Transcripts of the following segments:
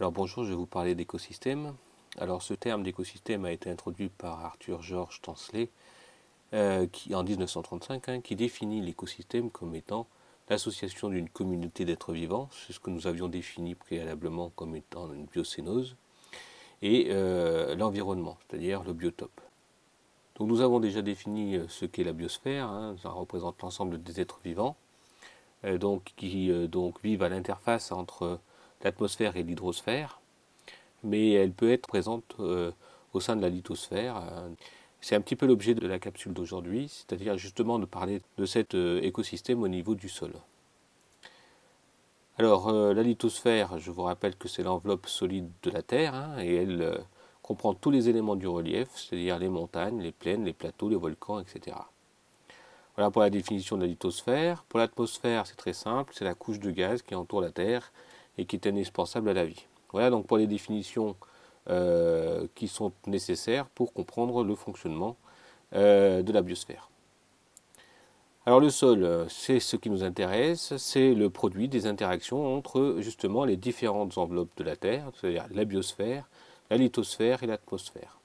Alors bonjour, je vais vous parler d'écosystème. Alors ce terme d'écosystème a été introduit par Arthur Georges Tansley euh, qui, en 1935, hein, qui définit l'écosystème comme étant l'association d'une communauté d'êtres vivants, c'est ce que nous avions défini préalablement comme étant une biocénose, et euh, l'environnement, c'est-à-dire le biotope. Donc nous avons déjà défini euh, ce qu'est la biosphère, hein, ça représente l'ensemble des êtres vivants, donc, qui donc vivent à l'interface entre l'atmosphère et l'hydrosphère, mais elle peut être présente euh, au sein de la lithosphère. Euh. C'est un petit peu l'objet de la capsule d'aujourd'hui, c'est-à-dire justement de parler de cet euh, écosystème au niveau du sol. Alors la lithosphère, je vous rappelle que c'est l'enveloppe solide de la Terre, hein, et elle comprend tous les éléments du relief, c'est-à-dire les montagnes, les plaines, les plateaux, les volcans, etc. Voilà pour la définition de la lithosphère. Pour l'atmosphère, c'est très simple, c'est la couche de gaz qui entoure la Terre et qui est indispensable à la vie. Voilà donc pour les définitions euh, qui sont nécessaires pour comprendre le fonctionnement euh, de la biosphère. Alors le sol, euh, c'est ce qui nous intéresse, c'est le produit des interactions entre justement les différentes enveloppes de la Terre, c'est-à-dire la biosphère, la lithosphère et l'atmosphère.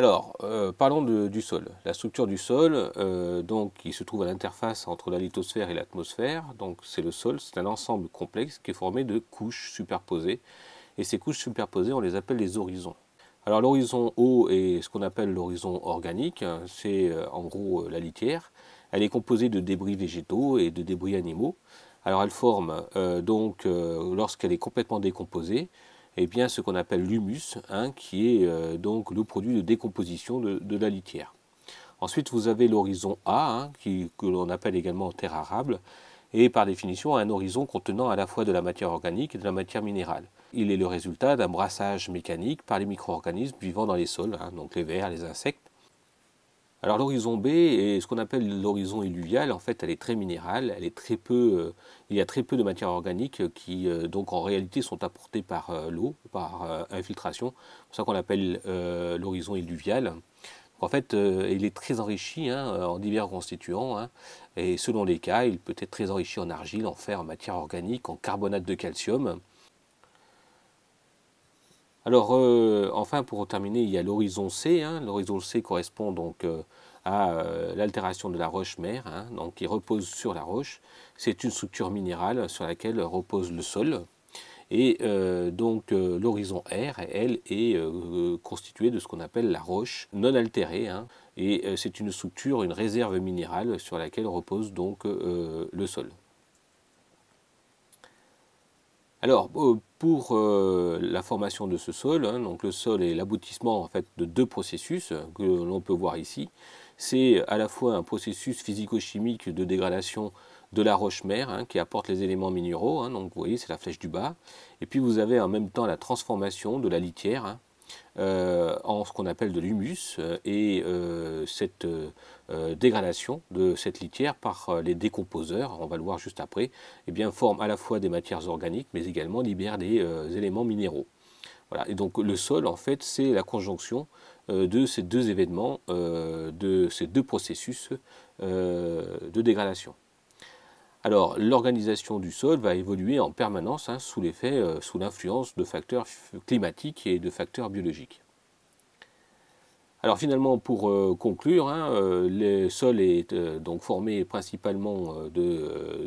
Alors, euh, parlons du sol. La structure du sol, euh, qui se trouve à l'interface entre la lithosphère et l'atmosphère, donc c'est le sol, c'est un ensemble complexe qui est formé de couches superposées. Et ces couches superposées, on les appelle les horizons. Alors l'horizon haut est ce qu'on appelle l'horizon organique, c'est euh, en gros la litière. Elle est composée de débris végétaux et de débris animaux. Alors elle forme donc, lorsqu'elle est complètement décomposée, et eh bien, ce qu'on appelle l'humus, hein, qui est euh, donc le produit de décomposition de, la litière. Ensuite, vous avez l'horizon A, hein, qui, que l'on appelle également terre arable, et par définition un horizon contenant à la fois de la matière organique et de la matière minérale. Il est le résultat d'un brassage mécanique par les micro-organismes vivant dans les sols, hein, donc les vers, les insectes, alors l'horizon B est ce qu'on appelle l'horizon illuvial. En fait, elle est très minérale, euh, il y a très peu de matières organiques qui, euh, donc en réalité, sont apportées par euh, l'eau, par infiltration. C'est pour ça qu'on l'appelle l'horizon illuvial. en fait, il est très enrichi hein, en divers constituants. Hein. et selon les cas, il peut être très enrichi en argile, en fer, en matière organique, en carbonate de calcium. Alors, euh, enfin, pour terminer, il y a l'horizon C. Hein. L'horizon C correspond donc euh, à euh, l'altération de la roche mère, hein, qui repose sur la roche. C'est une structure minérale sur laquelle repose le sol. Et donc, l'horizon R, elle, est constituée de ce qu'on appelle la roche non altérée. Hein. et c'est une structure, une réserve minérale sur laquelle repose donc le sol. Alors, euh, pour euh, la formation de ce sol, hein, le sol est l'aboutissement en fait de deux processus euh, que l'on peut voir ici. C'est à la fois un processus physico-chimique de dégradation de la roche mère hein, qui apporte les éléments minéraux, hein, donc vous voyez c'est la flèche du bas, et puis vous avez en même temps la transformation de la litière euh, en ce qu'on appelle de l'humus euh, et euh, cette dégradation de cette litière par les décomposeurs, on va le voir juste après, eh bien, forme à la fois des matières organiques mais également libère des éléments minéraux. Voilà. Et donc le sol, en fait, c'est la conjonction de ces deux événements, de ces deux processus de dégradation. Alors, l'organisation du sol va évoluer en permanence hein, euh, sous l'influence de facteurs climatiques et de facteurs biologiques. Alors finalement, pour euh, conclure, hein, euh, le sol est donc formé principalement de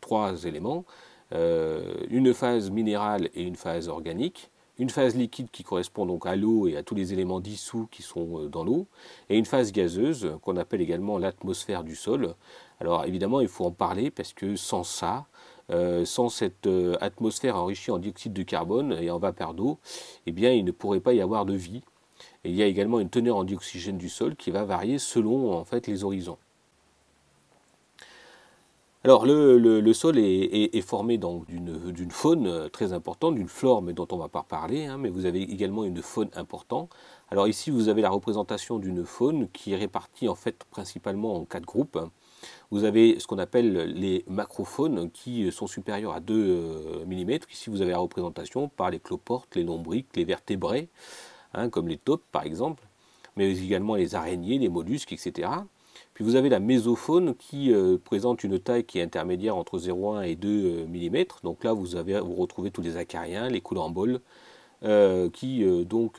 trois éléments, une phase minérale et une phase organique une phase liquide qui correspond donc à l'eau et à tous les éléments dissous qui sont euh, dans l'eau, et une phase gazeuse euh, qu'on appelle également l'atmosphère du sol. Alors évidemment, il faut en parler parce que sans ça, euh, sans cette atmosphère enrichie en dioxyde de carbone et en vapeur d'eau, eh bien, il ne pourrait pas y avoir de vie. Et il y a également une teneur en dioxygène du sol qui va varier selon en fait les horizons. Alors le, sol est, formé d'une faune euh, très importante, d'une flore, mais dont on ne va pas parler, hein, mais vous avez également une faune importante. Alors ici, vous avez la représentation d'une faune qui est répartie en fait principalement en quatre groupes. Vous avez ce qu'on appelle les macrofaunes, qui euh, sont supérieurs à 2 euh, mm. Ici, vous avez la représentation par les cloportes, les lombriques, les vertébrés, hein, comme les taupes par exemple, mais également les araignées, les mollusques, etc. Puis vous avez la mésophone qui euh, présente une taille qui est intermédiaire entre 0,1 et 2 euh, mm. Donc là, vous, avez, vous retrouvez tous les acariens, les coulamboles, euh, qui donc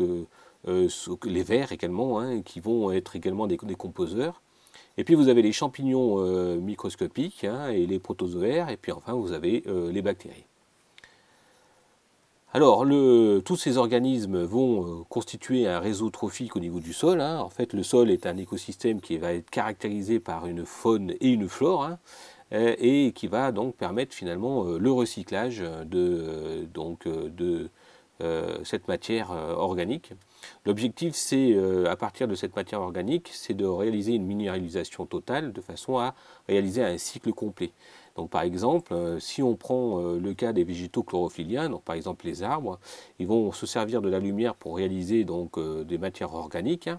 les vers également, hein, qui vont être également des, composeurs. Et puis vous avez les champignons microscopiques hein, et les protozoaires, et puis enfin vous avez les bactéries. Alors, tous ces organismes vont euh, constituer un réseau trophique au niveau du sol. Hein. En fait, le sol est un écosystème qui va être caractérisé par une faune et une flore. Hein, euh, et qui va donc permettre finalement euh, le recyclage de, cette matière organique. L'objectif, c'est à partir de cette matière organique, c'est de réaliser une minéralisation totale de façon à réaliser un cycle complet. Donc par exemple, euh, si on prend euh, le cas des végétaux chlorophylliens, par exemple les arbres, ils vont se servir de la lumière pour réaliser donc euh, des matières organiques.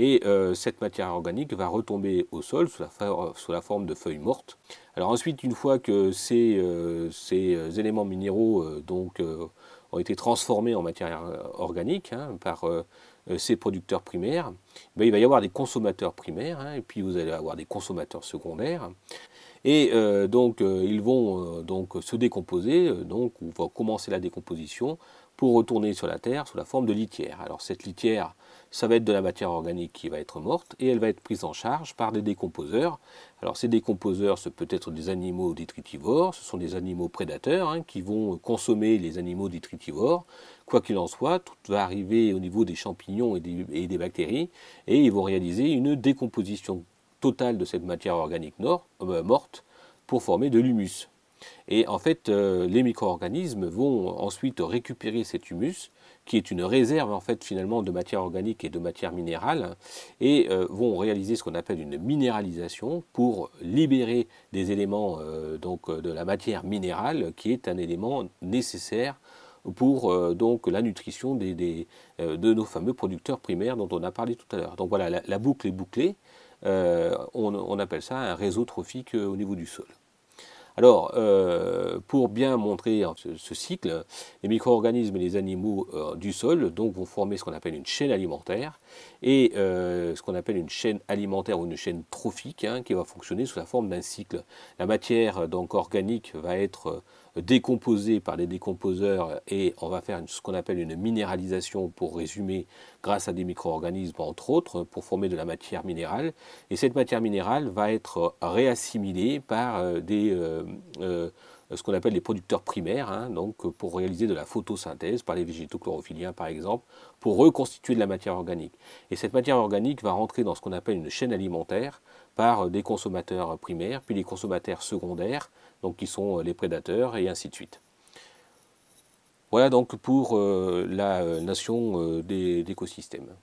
Et cette matière organique va retomber au sol sous la, forme de feuilles mortes. Alors ensuite, une fois que ces, éléments minéraux ont été transformés en matière organique hein, par ces producteurs primaires, ben, il va y avoir des consommateurs primaires, hein, et puis vous allez avoir des consommateurs secondaires. Et euh, donc euh, ils vont euh, donc se décomposer, donc on va commencer la décomposition pour retourner sur la Terre sous la forme de litière. Alors cette litière, ça va être de la matière organique qui va être morte et elle va être prise en charge par des décomposeurs. Alors ces décomposeurs, ce peut être des animaux détritivores, ce sont des animaux prédateurs hein, qui vont consommer les animaux détritivores. Quoi qu'il en soit, tout va arriver au niveau des champignons et des bactéries et ils vont réaliser une décomposition total de cette matière organique euh, morte pour former de l'humus. Et en fait, euh, les micro-organismes vont ensuite récupérer cet humus, qui est une réserve en fait finalement de matière organique et de matière minérale, et euh, vont réaliser ce qu'on appelle une minéralisation pour libérer des éléments donc de la matière minérale, qui est un élément nécessaire pour donc la nutrition des, de nos fameux producteurs primaires dont on a parlé tout à l'heure. Donc voilà, la, boucle est bouclée. Euh, on, appelle ça un réseau trophique euh, au niveau du sol. Alors, euh, pour bien montrer hein, ce, cycle, les micro-organismes et les animaux du sol donc, vont former ce qu'on appelle une chaîne alimentaire et ce qu'on appelle une chaîne alimentaire ou une chaîne trophique hein, qui va fonctionner sous la forme d'un cycle. La matière donc organique va être décomposé par des décomposeurs et on va faire ce qu'on appelle une minéralisation pour résumer grâce à des micro-organismes entre autres pour former de la matière minérale et cette matière minérale va être réassimilée par euh, euh, euh, ce qu'on appelle les producteurs primaires, hein, donc pour réaliser de la photosynthèse par les végétaux chlorophylliens par exemple, pour reconstituer de la matière organique. Et cette matière organique va rentrer dans ce qu'on appelle une chaîne alimentaire, par des consommateurs primaires, puis les consommateurs secondaires, donc qui sont euh, les prédateurs, et ainsi de suite. Voilà donc pour euh, la euh, nation des écosystèmes.